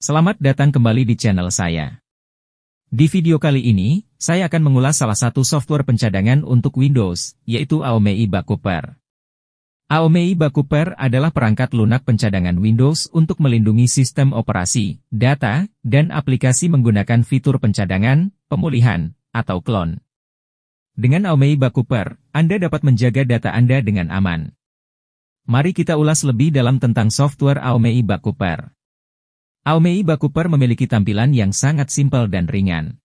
Selamat datang kembali di channel saya. Di video kali ini, saya akan mengulas salah satu software pencadangan untuk Windows, yaitu Aomei Bakuper. Aomei Bakuper adalah perangkat lunak pencadangan Windows untuk melindungi sistem operasi, data, dan aplikasi menggunakan fitur pencadangan, pemulihan, atau klon. Dengan Aomei Bakuper, Anda dapat menjaga data Anda dengan aman. Mari kita ulas lebih dalam tentang software Aomei Bakuper. Aomei Bakuper memiliki tampilan yang sangat simpel dan ringan.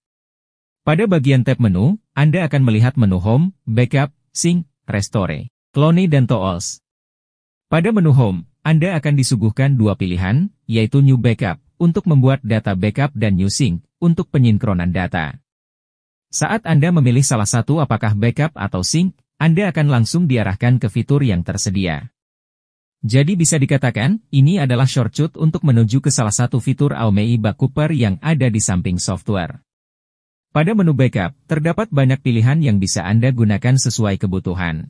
Pada bagian tab menu, Anda akan melihat menu Home, Backup, Sync, Restore, Clone dan Tools. Pada menu Home, Anda akan disuguhkan dua pilihan, yaitu New Backup untuk membuat data backup dan New Sync untuk penyinkronan data. Saat Anda memilih salah satu apakah backup atau sync, Anda akan langsung diarahkan ke fitur yang tersedia. Jadi bisa dikatakan, ini adalah shortcut untuk menuju ke salah satu fitur Aomei Bakuper yang ada di samping software. Pada menu backup, terdapat banyak pilihan yang bisa Anda gunakan sesuai kebutuhan.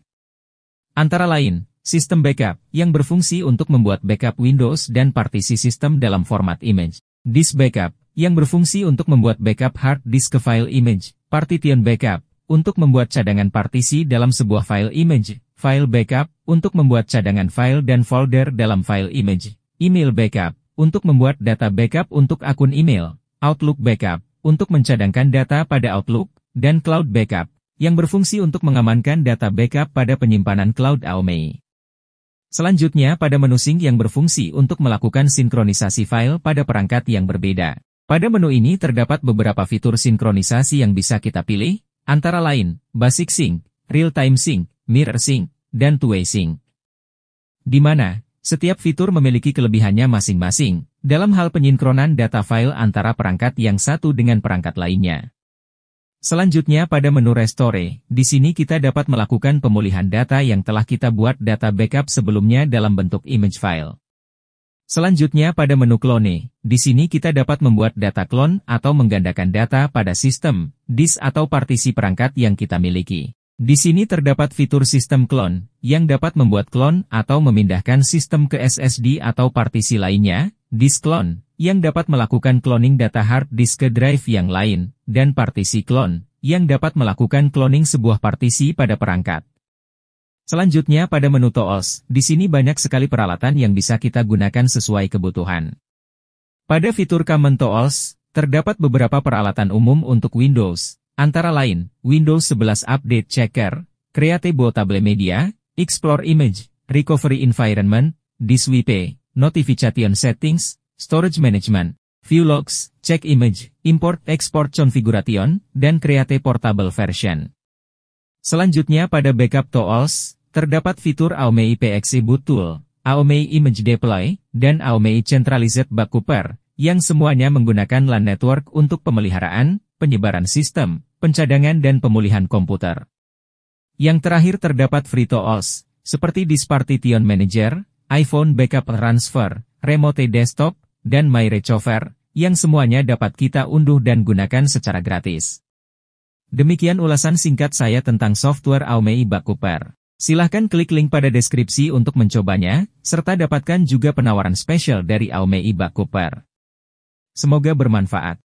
Antara lain, sistem backup, yang berfungsi untuk membuat backup Windows dan partisi sistem dalam format image. Disk backup, yang berfungsi untuk membuat backup hard disk ke file image. Partition backup, untuk membuat cadangan partisi dalam sebuah file image file backup, untuk membuat cadangan file dan folder dalam file image, email backup, untuk membuat data backup untuk akun email, Outlook backup, untuk mencadangkan data pada Outlook, dan Cloud backup, yang berfungsi untuk mengamankan data backup pada penyimpanan Cloud Aomei. Selanjutnya pada menu sync yang berfungsi untuk melakukan sinkronisasi file pada perangkat yang berbeda. Pada menu ini terdapat beberapa fitur sinkronisasi yang bisa kita pilih, antara lain, Basic Sync, Real Time Sync, mirror sync, dan two-way sync. Di mana, setiap fitur memiliki kelebihannya masing-masing, dalam hal penyinkronan data file antara perangkat yang satu dengan perangkat lainnya. Selanjutnya pada menu Restore, di sini kita dapat melakukan pemulihan data yang telah kita buat data backup sebelumnya dalam bentuk image file. Selanjutnya pada menu Clone, di sini kita dapat membuat data clone atau menggandakan data pada sistem, disk atau partisi perangkat yang kita miliki. Di sini terdapat fitur sistem klon, yang dapat membuat klon atau memindahkan sistem ke SSD atau partisi lainnya, disk klon, yang dapat melakukan cloning data hard disk ke drive yang lain, dan partisi klon, yang dapat melakukan cloning sebuah partisi pada perangkat. Selanjutnya pada menu tools, di sini banyak sekali peralatan yang bisa kita gunakan sesuai kebutuhan. Pada fitur Common tools terdapat beberapa peralatan umum untuk Windows, Antara lain, Windows 11 Update Checker, Create Table Media, Explore Image, Recovery Environment, Diswipe, Notification Settings, Storage Management, View Logs, Check Image, Import-Export Configuration, dan Create Portable Version. Selanjutnya pada backup tools, terdapat fitur Aomei PXE Boot Tool, Aomei Image Deploy, dan Aomei Centralized Backup yang semuanya menggunakan LAN network untuk pemeliharaan, penyebaran sistem, pencadangan dan pemulihan komputer. Yang terakhir terdapat tools seperti Dispartition Manager, iPhone Backup Transfer, Remote Desktop, dan My MyRecover, yang semuanya dapat kita unduh dan gunakan secara gratis. Demikian ulasan singkat saya tentang software Aomei Bakuper. Silahkan klik link pada deskripsi untuk mencobanya, serta dapatkan juga penawaran spesial dari Aomei Bakuper. Semoga bermanfaat.